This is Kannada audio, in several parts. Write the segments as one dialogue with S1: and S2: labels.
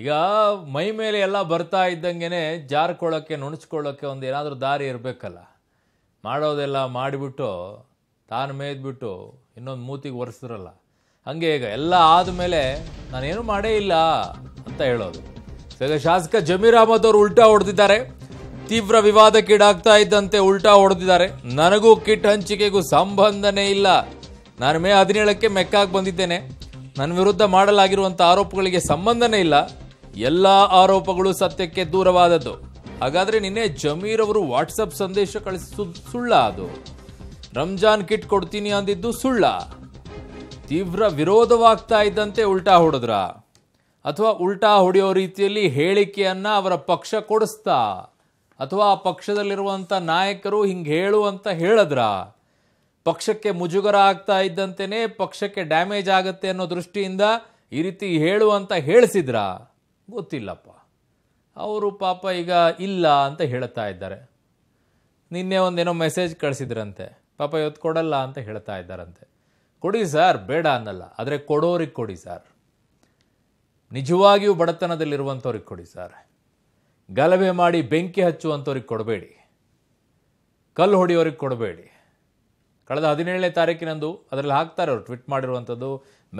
S1: ಈಗ ಮೈ ಮೇಲೆ ಎಲ್ಲ ಬರ್ತಾ ಇದ್ದಂಗೆ ಜಾರ್ಕೊಳ್ಳೋಕ್ಕೆ ನುಣಸ್ಕೊಳ್ಳೋಕ್ಕೆ ಒಂದು ಏನಾದರೂ ದಾರಿ ಇರಬೇಕಲ್ಲ ಮಾಡೋದೆಲ್ಲ ಮಾಡಿಬಿಟ್ಟು ತಾನು ಮೇಯ್ದ್ಬಿಟ್ಟು ಇನ್ನೊಂದು ಮೂತಿಗೆ ಒರೆಸಿದ್ರಲ್ಲ ಹಾಗೆ ಈಗ ಎಲ್ಲ ಆದಮೇಲೆ ನಾನೇನು ಮಾಡೇ ಇಲ್ಲ ಅಂತ ಹೇಳೋದು ಈಗ ಶಾಸಕ ಜಮೀರ್ ಅಹಮದ್ ಅವರು ಉಲ್ಟಾ ಹೊಡೆದಿದ್ದಾರೆ ತೀವ್ರ ವಿವಾದಕ್ಕೀಡಾಗ್ತಾ ಇದ್ದಂತೆ ಉಲ್ಟಾ ಹೊಡೆದಿದ್ದಾರೆ ನನಗೂ ಕಿಟ್ ಹಂಚಿಕೆಗೂ ಸಂಬಂಧನೇ ಇಲ್ಲ ನಾನು ಮೇ ಹದಿನೇಳಕ್ಕೆ ಮೆಕ್ಕಾಗಿ ಬಂದಿದ್ದೇನೆ ನನ್ನ ವಿರುದ್ಧ ಮಾಡಲಾಗಿರುವಂಥ ಆರೋಪಗಳಿಗೆ ಸಂಬಂಧನೇ ಇಲ್ಲ ಎಲ್ಲ ಆರೋಪಗಳು ಸತ್ಯಕ್ಕೆ ದೂರವಾದದ್ದು ಹಾಗಾದ್ರೆ ನಿನ್ನೆ ಜಮೀರ್ ಅವರು ವಾಟ್ಸಪ್ ಸಂದೇಶ ಕಳಿಸ ಸುಳ್ಳ ಅದು ರಂಜಾನ್ ಕಿಟ್ ಕೊಡ್ತೀನಿ ಅಂದಿದ್ದು ಸುಳ್ಳ ತೀವ್ರ ವಿರೋಧವಾಗ್ತಾ ಇದ್ದಂತೆ ಉಲ್ಟಾ ಹೊಡೆದ್ರ ಅಥವಾ ಉಲ್ಟಾ ಹೊಡೆಯೋ ರೀತಿಯಲ್ಲಿ ಹೇಳಿಕೆಯನ್ನ ಅವರ ಪಕ್ಷ ಕೊಡಿಸ್ತಾ ಅಥವಾ ಆ ಪಕ್ಷದಲ್ಲಿರುವಂಥ ನಾಯಕರು ಹಿಂಗೆ ಹೇಳು ಅಂತ ಹೇಳಿದ್ರ ಪಕ್ಷಕ್ಕೆ ಮುಜುಗರ ಆಗ್ತಾ ಇದ್ದಂತೆಯೇ ಪಕ್ಷಕ್ಕೆ ಡ್ಯಾಮೇಜ್ ಆಗುತ್ತೆ ಅನ್ನೋ ದೃಷ್ಟಿಯಿಂದ ಈ ರೀತಿ ಹೇಳು ಅಂತ ಹೇಳಿಸಿದ್ರಾ ಗೊತ್ತಿಲ್ಲಪ್ಪ ಅವರು ಪಾಪ ಈಗ ಇಲ್ಲ ಅಂತ ಹೇಳ್ತಾ ಇದ್ದಾರೆ ನಿನ್ನೆ ಒಂದೇನೋ ಮೆಸೇಜ್ ಕಳಿಸಿದ್ರಂತೆ ಪಾಪ ಇವತ್ತು ಕೊಡಲ್ಲ ಅಂತ ಹೇಳ್ತಾ ಇದ್ದಾರಂತೆ ಕೊಡಿ ಸರ್ ಬೇಡ ಅನ್ನಲ್ಲ ಆದರೆ ಕೊಡೋರಿಗೆ ಕೊಡಿ ಸರ್ ನಿಜವಾಗಿಯೂ ಬಡತನದಲ್ಲಿರುವಂಥವ್ರಿಗೆ ಕೊಡಿ ಸರ್ ಗಲಭೆ ಮಾಡಿ ಬೆಂಕಿ ಹಚ್ಚುವಂಥವ್ರಿಗೆ ಕೊಡಬೇಡಿ ಕಲ್ಲು ಹೊಡೆಯೋರಿಗೆ ಕೊಡಬೇಡಿ ಕಳೆದ ಹದಿನೇಳನೇ ತಾರೀಕಿನಂದು ಅದರಲ್ಲಿ ಹಾಕ್ತಾರೆ ಅವರು ಟ್ವಿಟ್ ಮಾಡಿರುವಂಥದ್ದು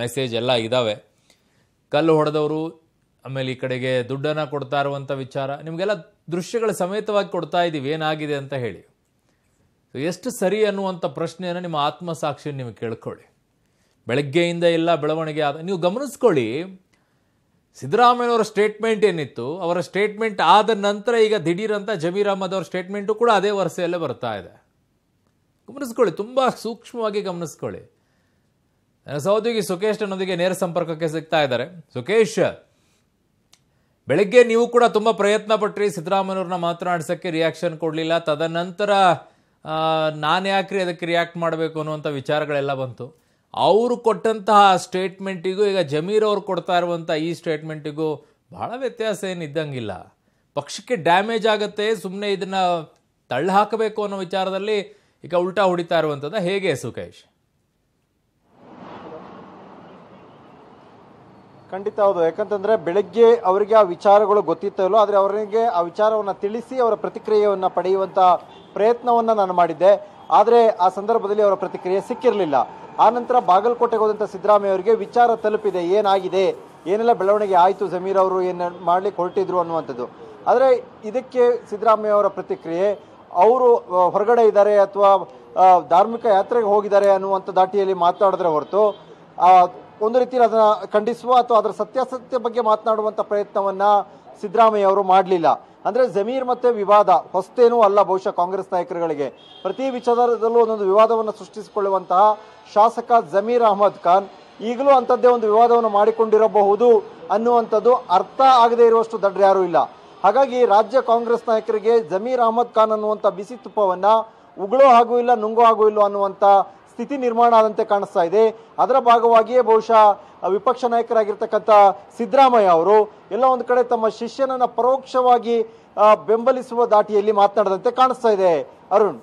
S1: ಮೆಸೇಜ್ ಎಲ್ಲ ಇದ್ದಾವೆ ಕಲ್ಲು ಹೊಡೆದವರು ಆಮೇಲೆ ಈ ಕಡೆಗೆ ದುಡ್ಡನ್ನು ಕೊಡ್ತಾ ಇರುವಂಥ ವಿಚಾರ ನಿಮಗೆಲ್ಲ ದೃಶ್ಯಗಳ ಸಮೇತವಾಗಿ ಕೊಡ್ತಾ ಇದ್ದೀವಿ ಏನಾಗಿದೆ ಅಂತ ಹೇಳಿ ಎಷ್ಟು ಸರಿ ಅನ್ನುವಂಥ ಪ್ರಶ್ನೆಯನ್ನು ನಿಮ್ಮ ಆತ್ಮಸಾಕ್ಷಿಯನ್ನು ನೀವು ಕೇಳ್ಕೊಳ್ಳಿ ಬೆಳಗ್ಗೆಯಿಂದ ಎಲ್ಲ ಬೆಳವಣಿಗೆ ಆದ ನೀವು ಗಮನಿಸ್ಕೊಳ್ಳಿ ಸಿದ್ದರಾಮಯ್ಯವರ ಸ್ಟೇಟ್ಮೆಂಟ್ ಏನಿತ್ತು ಅವರ ಸ್ಟೇಟ್ಮೆಂಟ್ ಆದ ನಂತರ ಈಗ ದಿಢೀರಂತ ಜಮೀರ್ ಅಹಮದ್ ಅವರ ಸ್ಟೇಟ್ಮೆಂಟು ಕೂಡ ಅದೇ ವರ್ಷೆಯಲ್ಲೇ ಬರ್ತಾ ಇದೆ ಗಮನಿಸ್ಕೊಳ್ಳಿ ತುಂಬ ಸೂಕ್ಷ್ಮವಾಗಿ ಗಮನಿಸ್ಕೊಳ್ಳಿ ಸಹೋದ್ಯೋಗಿ ಸುಖೇಶ್ ನೇರ ಸಂಪರ್ಕಕ್ಕೆ ಸಿಗ್ತಾ ಇದ್ದಾರೆ ಸುಕೇಶ್ ಬೆಳಗ್ಗೆ ನೀವು ಕೂಡ ತುಂಬ ಪ್ರಯತ್ನ ಪಟ್ಟ್ರಿ ಸಿದ್ದರಾಮಯ್ಯವ್ರನ್ನ ಮಾತನಾಡ್ಸೋಕ್ಕೆ ರಿಯಾಕ್ಷನ್ ಕೊಡಲಿಲ್ಲ ತದನಂತರ ನಾನು ಯಾಕ್ರಿ ಅದಕ್ಕೆ ರಿಯಾಕ್ಟ್ ಮಾಡಬೇಕು ಅನ್ನುವಂಥ ವಿಚಾರಗಳೆಲ್ಲ ಬಂತು ಅವರು ಕೊಟ್ಟಂತಹ ಸ್ಟೇಟ್ಮೆಂಟಿಗೂ ಈಗ ಜಮೀರ್ ಅವರು ಕೊಡ್ತಾ ಇರುವಂಥ ಈ ಸ್ಟೇಟ್ಮೆಂಟಿಗೂ ಬಹಳ ವ್ಯತ್ಯಾಸ ಏನು ಇದ್ದಂಗಿಲ್ಲ ಪಕ್ಷಕ್ಕೆ ಡ್ಯಾಮೇಜ್ ಆಗುತ್ತೆ ಸುಮ್ಮನೆ ಇದನ್ನು ತಳ್ಳಿ ಹಾಕಬೇಕು ಅನ್ನೋ ವಿಚಾರದಲ್ಲಿ ಈಗ ಉಲ್ಟಾ ಹೊಡಿತಾ ಇರುವಂಥದ್ದು ಹೇಗೆ ಸುಖೇಶ್
S2: ಖಂಡಿತ ಹೌದು ಯಾಕಂತಂದರೆ ಬೆಳಗ್ಗೆ ಅವರಿಗೆ ಆ ವಿಚಾರಗಳು ಗೊತ್ತಿತ್ತಲ್ಲೋ ಆದರೆ ಅವರಿಗೆ ಆ ವಿಚಾರವನ್ನು ತಿಳಿಸಿ ಅವರ ಪ್ರತಿಕ್ರಿಯೆಯನ್ನು ಪಡೆಯುವಂಥ ಪ್ರಯತ್ನವನ್ನು ನಾನು ಮಾಡಿದ್ದೆ ಆದರೆ ಆ ಸಂದರ್ಭದಲ್ಲಿ ಅವರ ಪ್ರತಿಕ್ರಿಯೆ ಸಿಕ್ಕಿರಲಿಲ್ಲ ಆನಂತರ ಬಾಗಲಕೋಟೆಗೆ ಹೋದಂಥ ಸಿದ್ದರಾಮಯ್ಯ ಅವರಿಗೆ ವಿಚಾರ ತಲುಪಿದೆ ಏನಾಗಿದೆ ಏನೆಲ್ಲ ಬೆಳವಣಿಗೆ ಆಯಿತು ಜಮೀರ್ ಅವರು ಏನು ಮಾಡಲಿಕ್ಕೆ ಹೊರಟಿದ್ರು ಅನ್ನುವಂಥದ್ದು ಆದರೆ ಇದಕ್ಕೆ ಸಿದ್ದರಾಮಯ್ಯ ಅವರ ಪ್ರತಿಕ್ರಿಯೆ ಅವರು ಹೊರಗಡೆ ಇದ್ದಾರೆ ಅಥವಾ ಧಾರ್ಮಿಕ ಯಾತ್ರೆಗೆ ಹೋಗಿದ್ದಾರೆ ಅನ್ನುವಂಥ ದಾಟಿಯಲ್ಲಿ ಮಾತಾಡಿದ್ರೆ ಹೊರತು ಒಂದು ರೀತಿ ಅದನ್ನ ಖಂಡಿಸುವ ಅಥವಾ ಅದರ ಸತ್ಯಾಸತ್ಯ ಬಗ್ಗೆ ಮಾತನಾಡುವಂತ ಪ್ರಯತ್ನವನ್ನ ಸಿದ್ದರಾಮಯ್ಯ ಅವರು ಮಾಡಲಿಲ್ಲ ಅಂದ್ರೆ ಜಮೀರ್ ಮತ್ತೆ ವಿವಾದ ಹೊಸ್ತೇನೂ ಅಲ್ಲ ಬಹುಶಃ ಕಾಂಗ್ರೆಸ್ ನಾಯಕರುಗಳಿಗೆ ಪ್ರತಿ ವಿಚಾರದಲ್ಲೂ ಒಂದೊಂದು ವಿವಾದವನ್ನು ಸೃಷ್ಟಿಸಿಕೊಳ್ಳುವಂತಹ ಶಾಸಕ ಜಮೀರ್ ಅಹಮದ್ ಖಾನ್ ಈಗಲೂ ಅಂಥದ್ದೇ ಒಂದು ವಿವಾದವನ್ನು ಮಾಡಿಕೊಂಡಿರಬಹುದು ಅನ್ನುವಂಥದ್ದು ಅರ್ಥ ಆಗದೇ ಇರುವಷ್ಟು ದಡ್ಡ ಯಾರೂ ಇಲ್ಲ ಹಾಗಾಗಿ ರಾಜ್ಯ ಕಾಂಗ್ರೆಸ್ ನಾಯಕರಿಗೆ ಜಮೀರ್ ಅಹಮದ್ ಖಾನ್ ಅನ್ನುವಂಥ ಬಿಸಿ ತುಪ್ಪವನ್ನು ಉಗುಳೋ ಹಾಗೂ ಇಲ್ಲ ನುಂಗೋ ಹಾಗೂ ಇಲ್ಲ ಅನ್ನುವಂಥ ಸ್ಥಿತಿ ನಿರ್ಮಾಣ ಆದಂತೆ ಕಾಣಿಸ್ತಾ ಇದೆ ಅದರ ಭಾಗವಾಗಿಯೇ ಬಹುಶಃ ವಿಪಕ್ಷ ನಾಯಕರಾಗಿರ್ತಕ್ಕಂಥ ಸಿದ್ದರಾಮಯ್ಯ ಅವರು ಎಲ್ಲ ಒಂದು ಕಡೆ ತಮ್ಮ ಶಿಷ್ಯನನ್ನು ಪರೋಕ್ಷವಾಗಿ ಬೆಂಬಲಿಸುವ ದಾಟಿಯಲ್ಲಿ ಮಾತನಾಡದಂತೆ ಕಾಣಿಸ್ತಾ ಇದೆ ಅರುಣ್